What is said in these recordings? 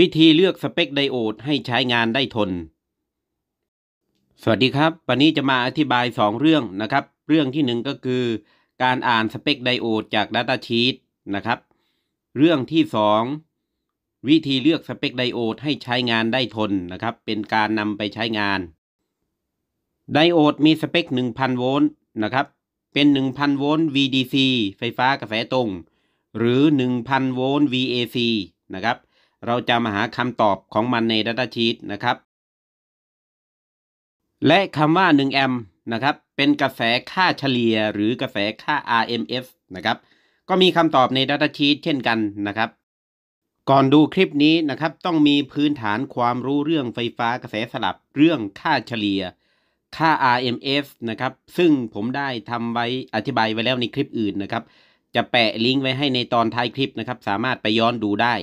วิธีเลือกสเปคไดโอดให้ใช้งานได้ทน สวัสดีครับ วันนี้จะมาอธิบาย 2 เรื่องนะครับ เรื่องที่1ก็คือการอ่านสเปคไดโอดจาก Data Sheet นะครับ เรื่องที่ 2 วิธีเลือกสเปคไดโอด ให้ใช้งานได้ทนนะครับ เป็นการนำไปใช้งาน ไดโอดมีสเปค1000โวลต์นะครับ เป็น1000โวลต์ VDC ไฟฟ้ากระแสตรง หรือ 1000โวลต์ VAC นะครับเราจะมาหาคำตอบของมันในดัตชีตนะครับ และคำว่า1แอมป์นะครับ เป็นกระแสค่าเฉลี่ย หรือกระแสค่า RMS นะครับก็มีคำตอบในดัตชีตเช่นกันนะครับ ก่อนดูคลิปนี้นะครับ ต้องมีพื้นฐานความรู้เรื่องไฟฟ้ากระแสสลับ เรื่องค่าเฉลี่ย ค่า RMS นะครับ ซึ่งผมได้ทำไว้อธิบายไว้แล้วในคลิปอื่นนะครับ จะแปะลิงก์ไว้ให้ในตอนท้ายคลิปนะครับ สามารถไปย้อนดูได้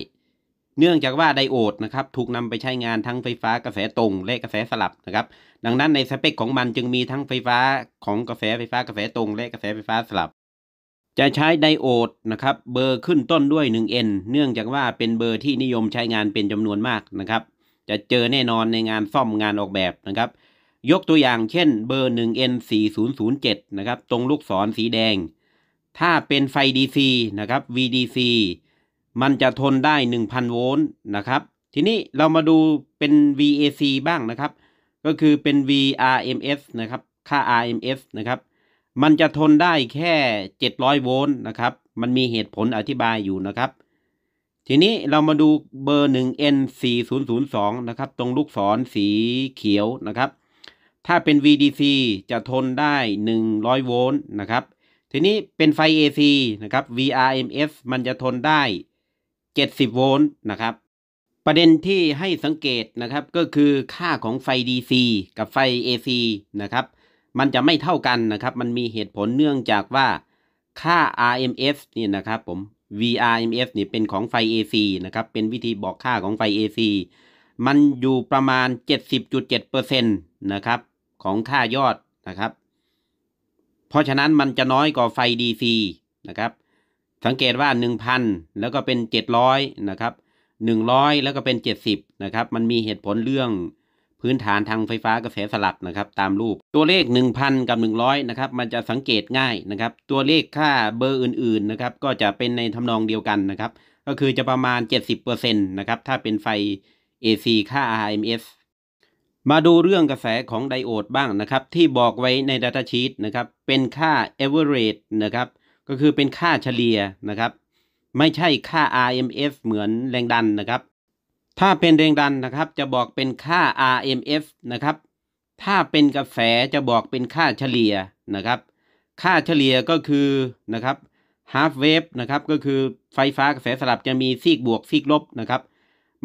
เนื่องจากว่าไดโอดนะครับถูกนำไปใช้งานทั้งไฟฟ้ากระแสตรง และกระแสสลับนะครับ ดังนั้นในสเปคของมันจึงมีทั้งไฟฟ้าของกระแสไฟฟ้ากระแสตรง และกระแสไฟฟ้าสลับ จะใช้ไดโอดนะครับเบอร์ขึ้นต้นด้วย 1N เนื่องจากว่าเป็นเบอร์ที่นิยมใช้งานเป็นจำนวนมากนะครับ จะเจอแน่นอนในงานซ่อมงานออกแบบนะครับ ยกตัวอย่าง เช่น เบอร์ 1N4007 นะครับตรงลูกศรสีแดงถ้าเป็นไฟ DC นะครับ VDC มันจะทนได้1,000โวลต์นะครับทีนี้เรามาดูเป็น VAC บ้างนะครับ ก็คือเป็น VRMS นะครับค่า RMS นะครับมันจะทนได้แค่700โวลต์นะครับมันมีเหตุผลอธิบายอยู่นะครับ ทีนี้เรามาดูเบอร์ 1N4002 นะครับตรงลูกศรสีเขียวนะครับ ถ้าเป็น VDC จะทนได้100โวลต์นะครับทีนี้เป็นไฟ AC นะครับ VRMS มันจะทนได้70โวลต์นะครับประเด็นที่ให้สังเกตนะครับก็คือค่าของไฟ DC กับไฟ AC นะครับ มันจะไม่เท่ากันนะครับ มันมีเหตุผลเนื่องจากว่าค่า RMS นี่นะครับ ผม VRMS นี่เป็นของไฟ AC นะครับ เป็นวิธีบอกค่าของไฟ AC มันอยู่ประมาณ 70.7%นะครับของค่ายอดนะครับ เพราะฉะนั้นมันจะน้อยกว่าไฟ DC นะครับสังเกตว่า 1,000 แล้วก็เป็น 700 นะครับ 100 แล้วก็เป็น70นะครับมันมีเหตุผลเรื่องพื้นฐานทางไฟฟ้ากระแสสลับนะครับ ตามรูปตัวเลข 1,000 กับ 100 นะครับ มันจะสังเกตง่ายนะครับ ตัวเลขค่าเบอร์อื่น ๆนะครับ ก็จะเป็นในทำนองเดียวกันนะครับ ก็คือจะประมาณ 70%นะครับถ้าเป็นไฟ AC ค่า RMS มาดูเรื่องกระแสของไดโอด บ้างนะครับ ที่บอกไว้ใน Data Sheet นะครับเป็นค่า Average นะครับก็คือเป็นค่าเฉลี่ยนะครับ ไม่ใช่ค่า RMF เหมือนแรงดันนะครับ ถ้าเป็นแรงดันนะครับ จะบอกเป็นค่า RMF นะครับ ถ้าเป็นกาแฟจะบอกเป็นค่าเฉลี่ยนะครับ ค่าเฉลี่ยก็คือนะครับ half wave นะครับ ก็คือไฟฟ้ากระแสสลับจะมีซีกบวกซีกลบนะครับ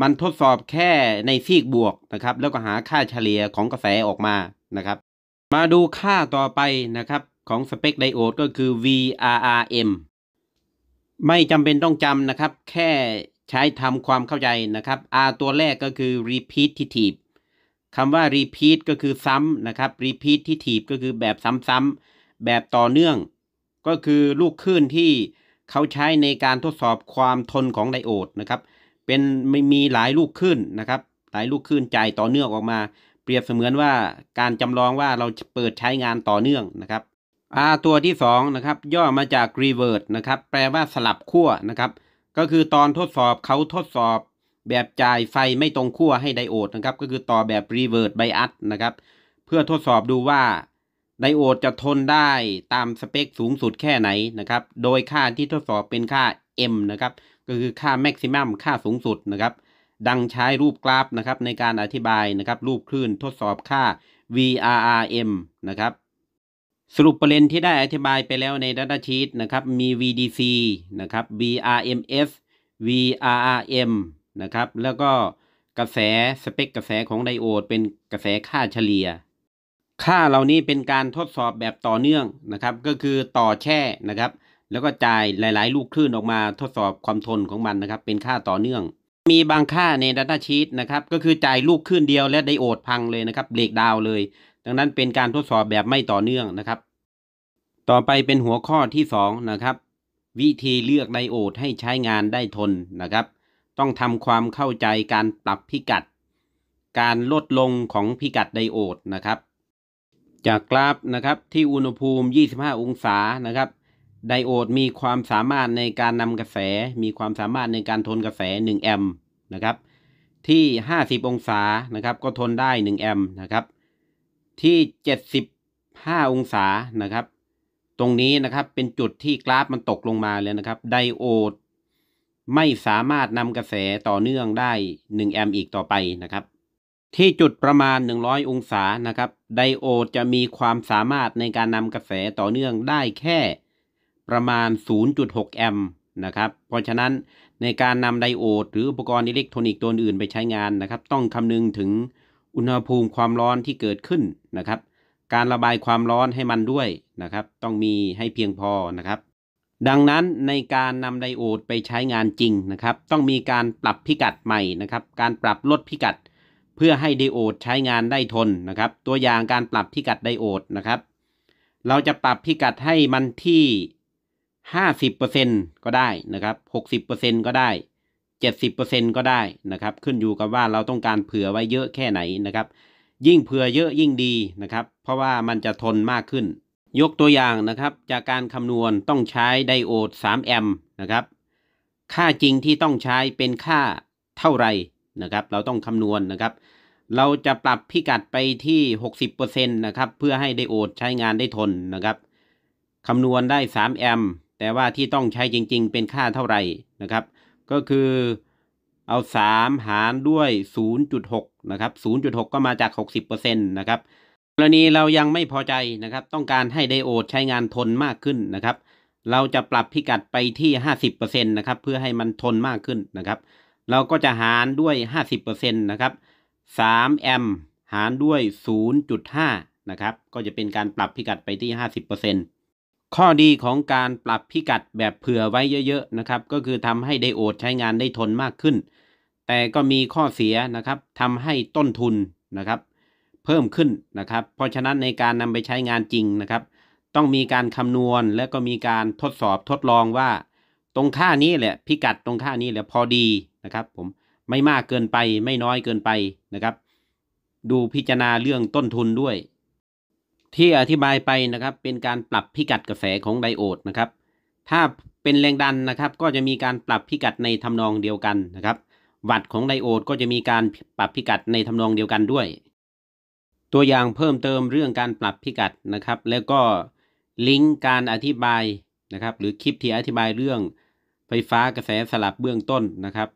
มันทดสอบแค่ในซีกบวกนะครับ แล้วก็หาค่าเฉลี่ยของกระแสออกมานะครับ มาดูค่าต่อไปนะครับของสเปคไดโอดก็คือ VRRM ไม่จำเป็นต้องจำนะครับ แค่ใช้ทำความเข้าใจนะครับ R ตัวแรกก็คือ repetitive คำว่า repeat ก็คือซ้ำนะครับ repetitive ก็คือแบบซ้ำๆแบบต่อเนื่อง ก็คือลูกคลื่นที่เขาใช้ในการทดสอบความทนของไดโอดนะครับ เป็นไม่มีหลายลูกคลื่นนะครับ หลายลูกคลื่นจ่ายต่อเนื่องออกมา เปรียบเสมือนว่าการจำลองว่าเราเปิดใช้งานต่อเนื่องนะครับ R ตัวที่2นะครับย่อมาจาก reverse นะครับ แปลว่าสลับขั้วนะครับก็คือตอนทดสอบเขาทดสอบแบบจ่ายไฟไม่ตรงขั้วให้ไดโอดนะครับก็คือต่อแบบ r e v e r s ไ bias นะครับ เพื่อทดสอบดูว่า ไดโอดจะทนได้ตามสเปคสูงสุดแค่ไหนนะครับ โดยค่าที่ทดสอบเป็นค่า m นะครับก็คือค่า maximum ค่าสูงสุดนะครับ ดังใช้รูปกราฟนะครับในการอธิบายนะครับ รูปคลื่นทดสอบค่า VRRM นะครับสรุปประเด็นที่ได้อธิบายไปแล้วใน Data Sheet นะครับมี VDC นะครับ VRMS VRRM นะครับแล้วก็กระแสสเปกกระแสของไดโอดเป็นกระแสค่าเฉลี่ย ค่าเหล่านี้เป็นการทดสอบแบบต่อเนื่องนะครับก็คือต่อแช่นะครับแล้วก็จ่ายหลายๆลูกคลื่นออกมาทดสอบความทนของมันนะครับเป็นค่าต่อเนื่อง มีบางค่าใน Data Sheet นะครับก็คือจ่ายลูกคลื่นเดียวและไดโอดพังเลยนะครับเบรกดาวเลยดังนั้นเป็นการทดสอบแบบไม่ต่อเนื่องนะครับ ต่อไปเป็นหัวข้อที่2นะครับ วิธีเลือกไดโอดให้ใช้งานได้ทนนะครับ ต้องทำความเข้าใจการปรับพิกัด การลดลงของพิกัดไดโอดนะครับ จากกราฟนะครับที่อุณหภูมิ 25 องศานะครับ ไดโอดมีความสามารถในการนำกระแส มีความสามารถในการทนกระแส1แอมป์นะครับ ที่50องศานะครับก็ทนได้1แอมป์นะครับที่เจ็ดสิบห้าองศานะครับ ตรงนี้นะครับเป็นจุดที่กราฟมันตกลงมาเลยนะครับไดโอดไม่สามารถนำกระแสต่อเนื่องได้ 1 แอมป์อีกต่อไปนะครับ ที่จุดประมาณ 100 องศานะครับไดโอดจะมีความสามารถในการนำกระแสต่อเนื่องได้แค่ ประมาณ 0.6 แอมป์นะครับ เพราะฉะนั้นในการนำไดโอด หรืออุปกรณ์อิเล็กทรอนิกส์ตัวอื่นไปใช้งานนะครับ ต้องคำนึงถึงอุณหภูมิความร้อนที่เกิดขึ้นนะครับ การระบายความร้อนให้มันด้วยนะครับ ต้องมีให้เพียงพอนะครับ ดังนั้นในการนำไดโอดไปใช้งานจริงนะครับ ต้องมีการปรับพิกัดใหม่นะครับ การปรับลดพิกัดเพื่อให้ไดโอดใช้งานได้ทนนะครับ ตัวอย่างการปรับพิกัดไดโอดนะครับ เราจะปรับพิกัดให้มันที่ 50%ก็ได้นะครับ 60%ก็ได้70%ก็ได้นะครับ ขึ้นอยู่กับว่าเราต้องการเผื่อไว้เยอะแค่ไหนนะครับ ยิ่งเผื่อเยอะยิ่งดีนะครับ เพราะว่ามันจะทนมากขึ้น ยกตัวอย่างนะครับ จากการคำนวณต้องใช้ไดโอด3แอมป์นะครับ ค่าจริงที่ต้องใช้เป็นค่าเท่าไรนะครับ เราต้องคำนวณนะครับ เราจะปรับพิกัดไปที่ 60%นะครับเพื่อให้ไดโอดใช้งานได้ทนนะครับคำนวณได้3แอมป์แต่ว่าที่ต้องใช้จริง ๆ เป็นค่าเท่าไหร่นะครับก็คือเอา 3 หารด้วย 0.6นะครับ0.6 ก็มาจาก 60%นะครับกรณีเรายังไม่พอใจนะครับ ต้องการให้ไดโอด ใช้งานทนมากขึ้นนะครับ เราจะปรับพิกัดไปที่ 50%นะครับเพื่อให้มันทนมากขึ้นนะครับ เราก็จะหารด้วย 50%นะครับ3แอมหารด้วย 0.5 นะครับก็จะเป็นการปรับพิกัดไปที่ 50%นข้อดีของการปรับพิกัดแบบเผื่อไว้เยอะๆนะครับ ก็คือทำให้ไดโอดใช้งานได้ทนมากขึ้น แต่ก็มีข้อเสียนะครับทำให้ต้นทุนนะครับ เพิ่มขึ้นนะครับ เพราะฉะนั้นในการนำไปใช้งานจริงนะครับ ต้องมีการคำนวณและก็มีการทดสอบทดลองว่าตรงค่านี้แหละพิกัดตรงค่านี้แหละพอดีนะครับ ผมไม่มากเกินไปไม่น้อยเกินไปนะครับ ดูพิจารณาเรื่องต้นทุนด้วยที่อธิบายไปนะครับเป็นการปรับพิกัดกระแสของไดโอดนะครับ ถ้าเป็นแรงดันนะครับก็จะมีการปรับพิกัดในทำนองเดียวกันนะครับวัตของไดโอดก็จะมีการปรับพิกัดในทำนองเดียวกันด้วย ตัวอย่างเพิ่มเติมเรื่องการปรับพิกัดนะครับ แล้วก็ลิงก์การอธิบายนะครับ หรือคลิปที่อธิบายเรื่องไฟฟ้ากระแสสลับเบื้องต้นนะครับ